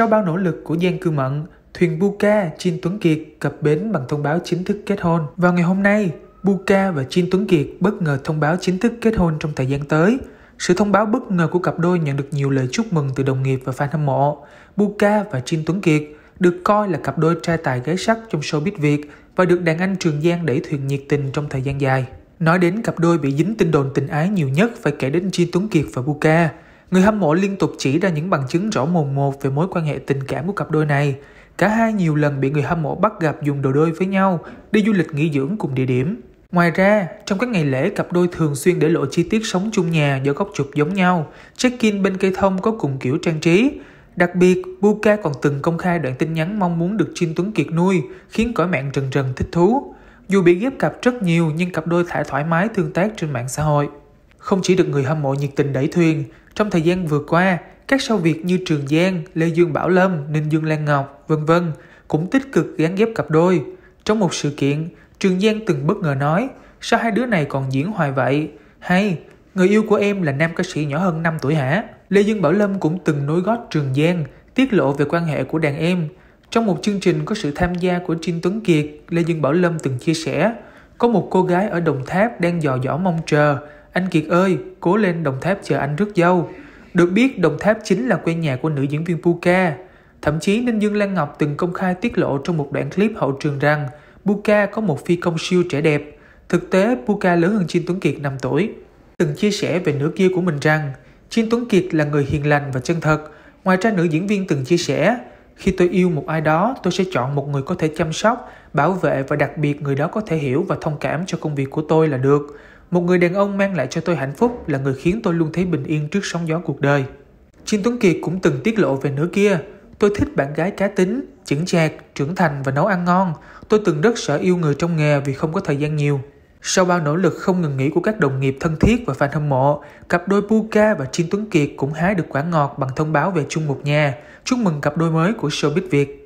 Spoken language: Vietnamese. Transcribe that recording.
Sau bao nỗ lực của Giang Cư Mận, thuyền Buka Chin Tuấn Kiệt cập bến bằng thông báo chính thức kết hôn. Vào ngày hôm nay, Buka và Chin Tuấn Kiệt bất ngờ thông báo chính thức kết hôn trong thời gian tới. Sự thông báo bất ngờ của cặp đôi nhận được nhiều lời chúc mừng từ đồng nghiệp và fan hâm mộ. Buka và Chin Tuấn Kiệt được coi là cặp đôi trai tài gái sắc trong showbiz Việt và được đàn anh Trường Giang đẩy thuyền nhiệt tình trong thời gian dài. Nói đến cặp đôi bị dính tin đồn tình ái nhiều nhất phải kể đến Chi Tuấn Kiệt và Buka. Người hâm mộ liên tục chỉ ra những bằng chứng rõ mồn một về mối quan hệ tình cảm của cặp đôi này. Cả hai nhiều lần bị người hâm mộ bắt gặp dùng đồ đôi với nhau, đi du lịch nghỉ dưỡng cùng địa điểm. Ngoài ra, trong các ngày lễ, cặp đôi thường xuyên để lộ chi tiết sống chung nhà do góc chụp giống nhau, check-in bên cây thông có cùng kiểu trang trí. Đặc biệt, Buka còn từng công khai đoạn tin nhắn mong muốn được Trinh Tuấn Kiệt nuôi, khiến cõi mạng trần trần thích thú. Dù bị ghép cặp rất nhiều nhưng cặp đôi thả thoải mái tương tác trên mạng xã hội. Không chỉ được người hâm mộ nhiệt tình đẩy thuyền, trong thời gian vừa qua, các sao Việt như Trường Giang, Lê Dương Bảo Lâm, Ninh Dương Lan Ngọc, vân vân cũng tích cực gắn ghép cặp đôi. Trong một sự kiện, Trường Giang từng bất ngờ nói, sao hai đứa này còn diễn hoài vậy? Hay, người yêu của em là nam ca sĩ nhỏ hơn 5 tuổi hả? Lê Dương Bảo Lâm cũng từng nối gót Trường Giang, tiết lộ về quan hệ của đàn em. Trong một chương trình có sự tham gia của Trinh Tuấn Kiệt, Lê Dương Bảo Lâm từng chia sẻ, có một cô gái ở Đồng Tháp đang dò dỏ mong chờ, anh Kiệt ơi, cố lên Đồng Tháp chờ anh rước dâu. Được biết Đồng Tháp chính là quê nhà của nữ diễn viên Puka. Thậm chí Ninh Dương Lan Ngọc từng công khai tiết lộ trong một đoạn clip hậu trường rằng Puka có một phi công siêu trẻ đẹp. Thực tế, Puka lớn hơn Chin Tuấn Kiệt 5 tuổi. Từng chia sẻ về nửa kia của mình rằng Chin Tuấn Kiệt là người hiền lành và chân thật. Ngoài ra nữ diễn viên từng chia sẻ khi tôi yêu một ai đó, tôi sẽ chọn một người có thể chăm sóc, bảo vệ và đặc biệt người đó có thể hiểu và thông cảm cho công việc của tôi là được. Một người đàn ông mang lại cho tôi hạnh phúc là người khiến tôi luôn thấy bình yên trước sóng gió cuộc đời. Chiên Tuấn Kiệt cũng từng tiết lộ về nửa kia. Tôi thích bạn gái cá tính, chững chạc, trưởng thành và nấu ăn ngon. Tôi từng rất sợ yêu người trong nghề vì không có thời gian nhiều. Sau bao nỗ lực không ngừng nghỉ của các đồng nghiệp thân thiết và fan hâm mộ, cặp đôi Puka và Chiên Tuấn Kiệt cũng hái được quả ngọt bằng thông báo về chung một nhà. Chúc mừng cặp đôi mới của showbiz Việt.